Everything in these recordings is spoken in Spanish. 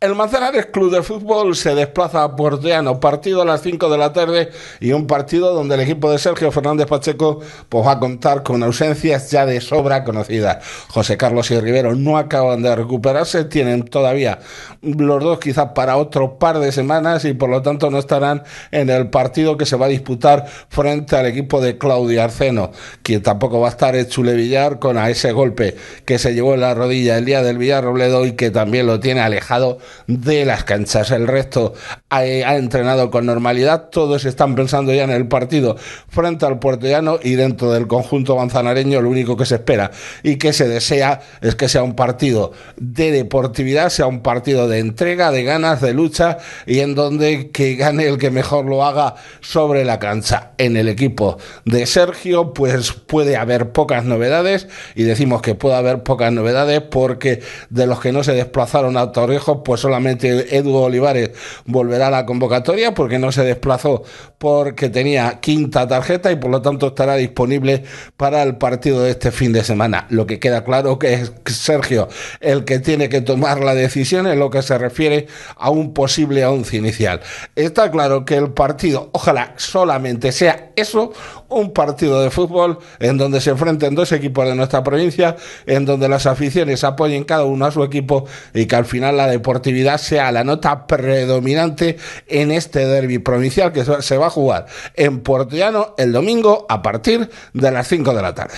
El Manzanares Club de Fútbol se desplaza a Puerteano, partido a las 5 de la tarde y un partido donde el equipo de Sergio Fernández Pacheco pues, va a contar con ausencias ya de sobra conocidas. José Carlos y Rivero no acaban de recuperarse, tienen todavía los dos quizás para otro par de semanas y por lo tanto no estarán en el partido que se va a disputar frente al equipo de Claudio Arceno, quien tampoco va a estar Chule Villar con a ese golpe que se llevó en la rodilla el día del Villarrobledo y que también lo tiene alejado de las canchas. El resto ha, entrenado con normalidad. Todos están pensando ya en el partido frente al puertollano y dentro del conjunto manzanareño lo único que se espera y que se desea es que sea un partido de deportividad, sea un partido de entrega, de ganas, de lucha y en donde que gane el que mejor lo haga sobre la cancha. En el equipo de Sergio pues puede haber pocas novedades y decimos que puede haber pocas novedades porque de los que no se desplazaron a Torrejo pues solamente Edu Olivares volverá a la convocatoria porque no se desplazó porque tenía quinta tarjeta y por lo tanto estará disponible para el partido de este fin de semana. Lo que queda claro que es Sergio el que tiene que tomar la decisión en lo que se refiere a un posible once inicial. Está claro que el partido, ojalá solamente sea eso, un partido de fútbol en donde se enfrenten dos equipos de nuestra provincia, en donde las aficiones apoyen cada uno a su equipo y que al final la deportiva actividad sea la nota predominante en este derby provincial que se va a jugar en Puerto el domingo a partir de las 5 de la tarde.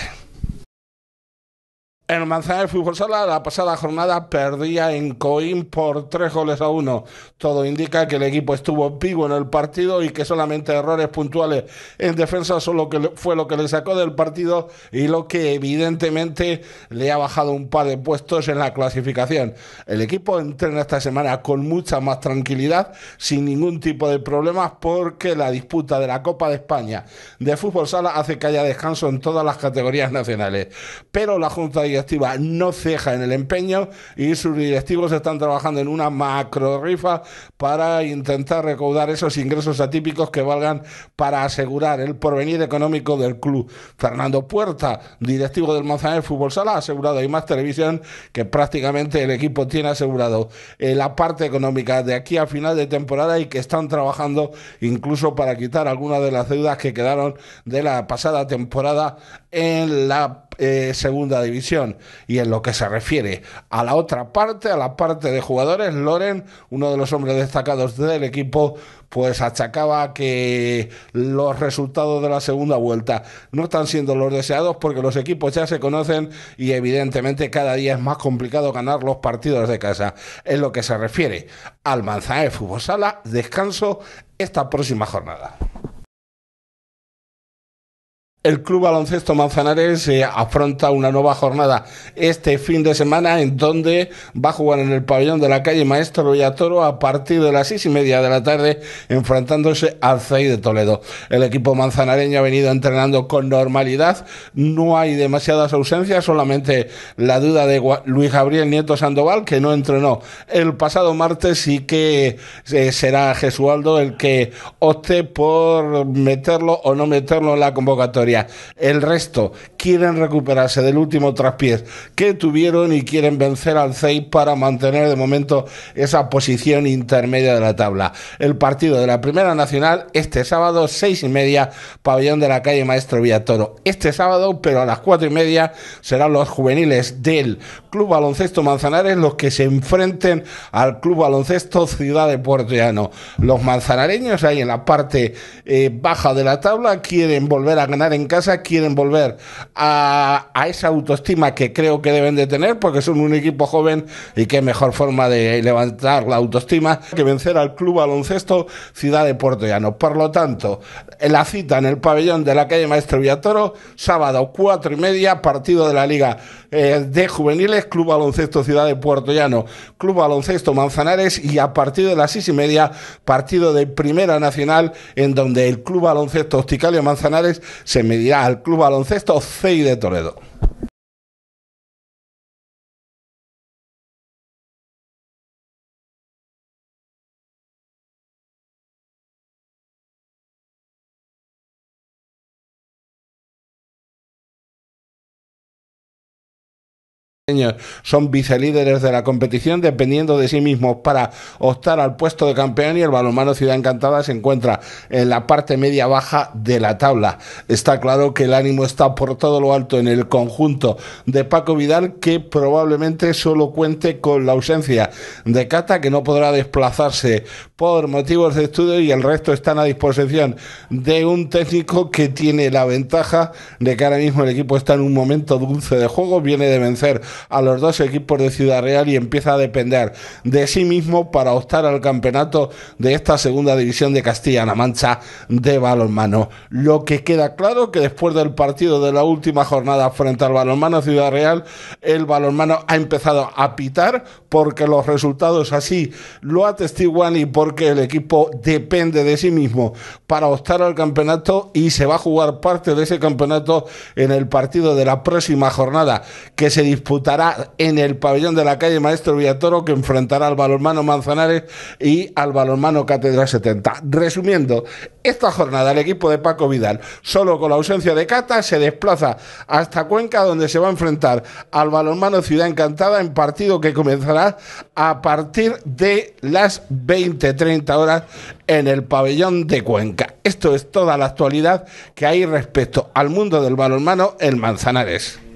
El Manzanares Fútbol Sala la pasada jornada perdía en Coim por tres goles a uno. Todo indica que el equipo estuvo vivo en el partido y que solamente errores puntuales en defensa fue lo que le sacó del partido y lo que evidentemente le ha bajado un par de puestos en la clasificación. El equipo entrena esta semana con mucha más tranquilidad, sin ningún tipo de problemas, porque la disputa de la Copa de España de Fútbol Sala hace que haya descanso en todas las categorías nacionales. Pero la Junta de no ceja en el empeño y sus directivos están trabajando en una macro rifa para intentar recaudar esos ingresos atípicos que valgan para asegurar el porvenir económico del club. Fernando Puerta, directivo del Manzanares Fútbol Sala, ha asegurado y más Televisión que prácticamente el equipo tiene asegurado eh, la parte económica de aquí a final de temporada y que están trabajando incluso para quitar algunas de las deudas que quedaron de la pasada temporada en la eh, segunda división. Y en lo que se refiere a la otra parte, a la parte de jugadores, Loren, uno de los hombres destacados del equipo, pues achacaba que los resultados de la segunda vuelta no están siendo los deseados porque los equipos ya se conocen y evidentemente cada día es más complicado ganar los partidos de casa. En lo que se refiere al Manzanares Fútbol Sala, descanso esta próxima jornada. El Club Baloncesto Manzanares afronta una nueva jornada este fin de semana en donde va a jugar en el pabellón de la calle Maestro Villatoro a partir de las seis y media de la tarde enfrentándose al CEI de Toledo. El equipo manzanareño ha venido entrenando con normalidad, no hay demasiadas ausencias, solamente la duda de Luis Gabriel Nieto Sandoval que no entrenó el pasado martes y que eh, será Jesualdo el que opte por meterlo o no meterlo en la convocatoria. El resto quieren recuperarse del último traspiés que tuvieron y quieren vencer al 6 para mantener de momento esa posición intermedia de la tabla. El partido de la Primera Nacional este sábado, seis y media, pabellón de la calle Maestro Villatoro. Este sábado, pero a las cuatro y media, serán los juveniles del Club Baloncesto Manzanares los que se enfrenten al Club Baloncesto Ciudad de Puerto Llano. Los manzanareños ahí en la parte eh, baja de la tabla quieren volver a ganar en en casa quieren volver a, esa autoestima que creo que deben de tener, porque son un equipo joven y qué mejor forma de levantar la autoestima que vencer al Club Baloncesto Ciudad de Puerto Llano. Por lo tanto, la cita en el pabellón de la calle Maestro Villatoro, sábado cuatro y media, partido de la Liga eh, de juveniles, Club Baloncesto Ciudad de Puerto Llano, Club Baloncesto Manzanares y a partir de las seis y media, partido de Primera Nacional, en donde el Club Baloncesto Hosticalio Manzanares se medirá al Club Baloncesto CEI de Toledo. son vicelíderes de la competición dependiendo de sí mismos para optar al puesto de campeón y el balonmano Ciudad Encantada se encuentra en la parte media baja de la tabla. Está claro que el ánimo está por todo lo alto en el conjunto de Paco Vidal que probablemente solo cuente con la ausencia de Cata que no podrá desplazarse por motivos de estudio y el resto están a disposición de un técnico que tiene la ventaja de que ahora mismo el equipo está en un momento dulce de juego, viene de vencer a los dos equipos de Ciudad Real y empieza a depender de sí mismo para optar al campeonato de esta segunda división de Castilla-La Mancha de balonmano. Lo que queda claro que después del partido de la última jornada frente al balonmano Ciudad Real, el balonmano ha empezado a pitar porque los resultados así lo atestiguan y porque el equipo depende de sí mismo para optar al campeonato y se va a jugar parte de ese campeonato en el partido de la próxima jornada que se disputa en el pabellón de la calle Maestro Villatoro, que enfrentará al balonmano Manzanares y al balonmano Cátedra 70. Resumiendo, esta jornada el equipo de Paco Vidal, solo con la ausencia de Cata, se desplaza hasta Cuenca, donde se va a enfrentar al balonmano Ciudad Encantada en partido que comenzará a partir de las 20-30 horas en el pabellón de Cuenca. Esto es toda la actualidad que hay respecto al mundo del balonmano en Manzanares.